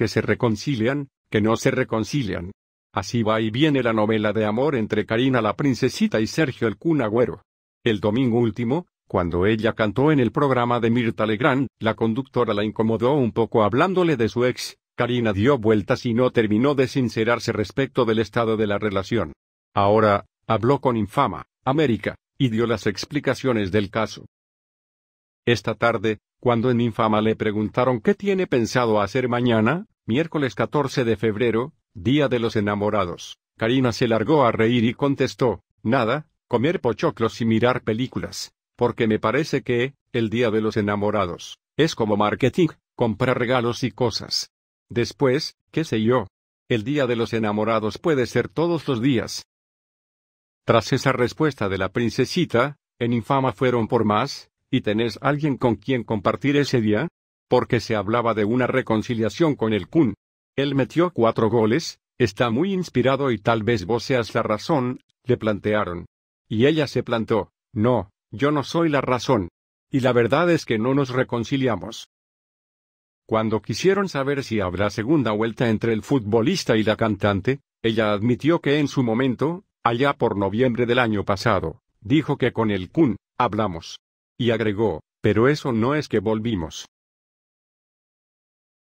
que se reconcilian, que no se reconcilian. Así va y viene la novela de amor entre Karina la princesita y Sergio el cunagüero. El domingo último, cuando ella cantó en el programa de Mirta Legrand, la conductora la incomodó un poco hablándole de su ex, Karina dio vueltas y no terminó de sincerarse respecto del estado de la relación. Ahora, habló con Infama, América, y dio las explicaciones del caso. Esta tarde, cuando en Infama le preguntaron qué tiene pensado hacer mañana, miércoles 14 de febrero, Día de los Enamorados, Karina se largó a reír y contestó, nada, comer pochoclos y mirar películas, porque me parece que, el Día de los Enamorados, es como marketing, comprar regalos y cosas. Después, qué sé yo. El Día de los Enamorados puede ser todos los días. Tras esa respuesta de la princesita, en Infama fueron por más, ¿Y tenés alguien con quien compartir ese día? Porque se hablaba de una reconciliación con el Kun. Él metió cuatro goles, está muy inspirado y tal vez vos seas la razón, le plantearon. Y ella se plantó, no, yo no soy la razón. Y la verdad es que no nos reconciliamos. Cuando quisieron saber si habrá segunda vuelta entre el futbolista y la cantante, ella admitió que en su momento, allá por noviembre del año pasado, dijo que con el Kun, hablamos. Y agregó, pero eso no es que volvimos.